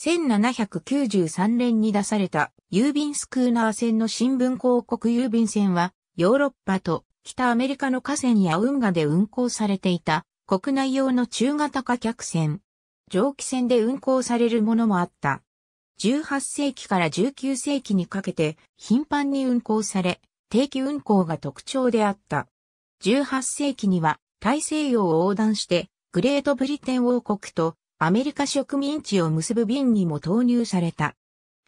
1793年に出された郵便スクーナー船の新聞広告郵便船はヨーロッパと北アメリカの河川や運河で運航されていた国内用の中型貨客船。蒸気船で運航されるものもあった。18世紀から19世紀にかけて頻繁に運航され、定期運航が特徴であった。18世紀には大西洋を横断してグレートブリテン王国とアメリカ植民地を結ぶ便にも投入された。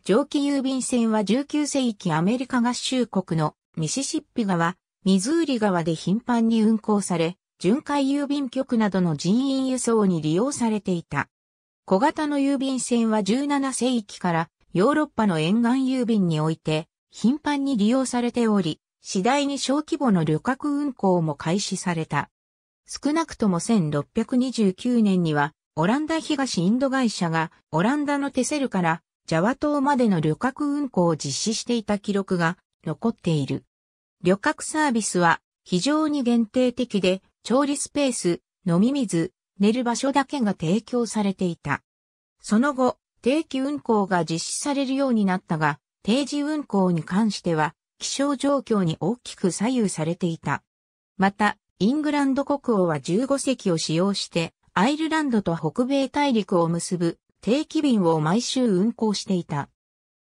蒸気郵便船は19世紀アメリカ合衆国のミシシッピ川、ミズーリ川で頻繁に運行され、巡回郵便局などの人員輸送に利用されていた。小型の郵便船は17世紀からヨーロッパの沿岸郵便において頻繁に利用されており、次第に小規模の旅客運行も開始された。少なくとも1629年にはオランダ東インド会社がオランダのテセルからジャワ島までの旅客運行を実施していた記録が残っている。旅客サービスは非常に限定的で調理スペース、飲み水、寝る場所だけが提供されていた。その後、定期運行が実施されるようになったが、定時運行に関しては気象状況に大きく左右されていた。また、イングランド国王は15席を使用して、アイルランドと北米大陸を結ぶ定期便を毎週運行していた。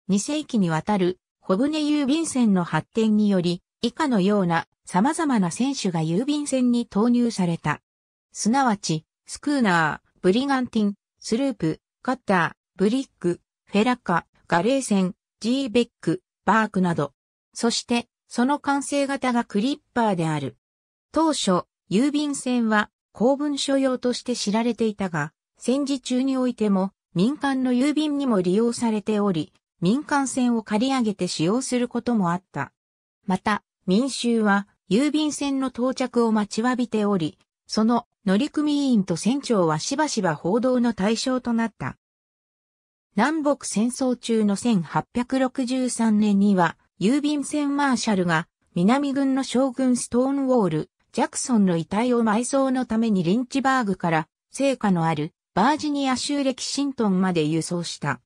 2世紀にわたる小舟郵便船の発展により、以下のような様々な船手が郵便船に投入された。すなわち、スクーナー、ブリガンティン、スループ、カッター、ブリック、フェラカ、ガレー船、ジーベック、バークなど。そして、その完成型がクリッパーである。当初、郵便船は公文書用として知られていたが、戦時中においても民間の郵便にも利用されており、民間船を借り上げて使用することもあった。また、民衆は郵便船の到着を待ちわびており、その乗組員と船長はしばしば報道の対象となった。南北戦争中の1863年には、郵便船マーシャルが南軍の将軍ストーンウォール、ジャクソンの遺体を埋葬のためにリンチバーグから成果のあるバージニア州レキシントンまで輸送した。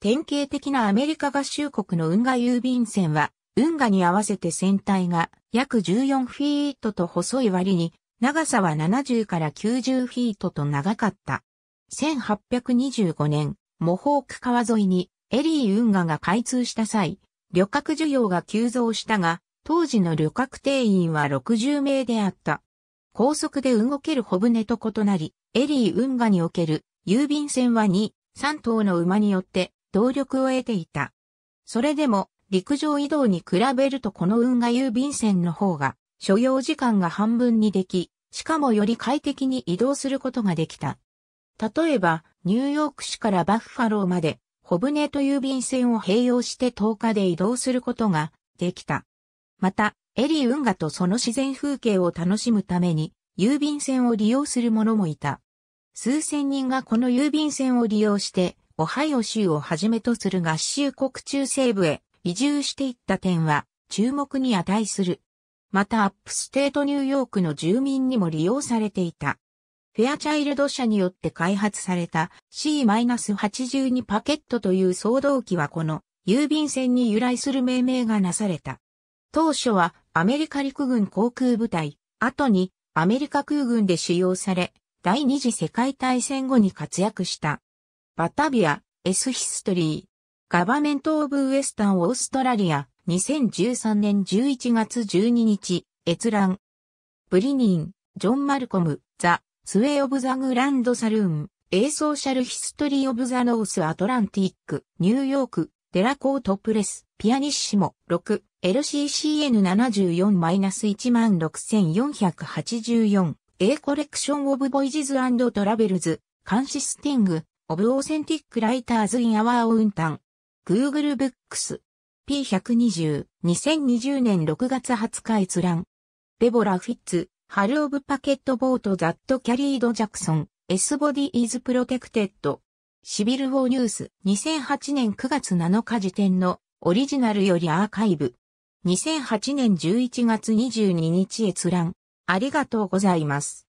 典型的なアメリカ合衆国の運河郵便船は、運河に合わせて船体が約14フィートと細い割に、長さは70から90フィートと長かった。1825年、モホーク川沿いにエリー運河が開通した際、旅客需要が急増したが、当時の旅客定員は60名であった。高速で動ける小舟と異なり、エリー運河における郵便船は2、3頭の馬によって動力を得ていた。それでも陸上移動に比べるとこの運河郵便船の方が所要時間が半分にでき、しかもより快適に移動することができた。例えば、ニューヨーク市からバッファローまで、小舟と郵便船を併用して10日で移動することができた。また、エリー運河とその自然風景を楽しむために、郵便船を利用する者もいた。数千人がこの郵便船を利用して、オハイオ州をはじめとする合衆国中西部へ移住していった点は、注目に値する。またアップステートニューヨークの住民にも利用されていた。フェアチャイルド社によって開発された C-82 パケットという騒動機はこの郵便船に由来する命名がなされた。当初はアメリカ陸軍航空部隊、後にアメリカ空軍で使用され、第二次世界大戦後に活躍した。バタビア、エスヒストリー、ガバメント・オブ・ウエスタン・オーストラリア、2013年11月12日、閲覧。ブリニン、ジョン・マルコム、ザ・スウェイ・オブ・ザ・グランド・サルーン、エイ・ソーシャル・ヒストリー・オブ・ザ・ノース・アトランティック、ニューヨーク、デラコートプレス、ピアニッシモ、6、LCCN74-16484、A コレクションオブボイジズトラベルズ、カンシスティング、オブオーセンティックライターズインアワーウンタン、Google Books、P120、2020年6月20日閲覧。デボラ・フィッツ、ハル・オブ・パケット・ボート・ザット・キャリード・ジャクソン、S ボディ・イズ・プロテクテッド。シビルウォーニュース2008年9月7日時点のオリジナルよりアーカイブ2008年11月22日閲覧ありがとうございます。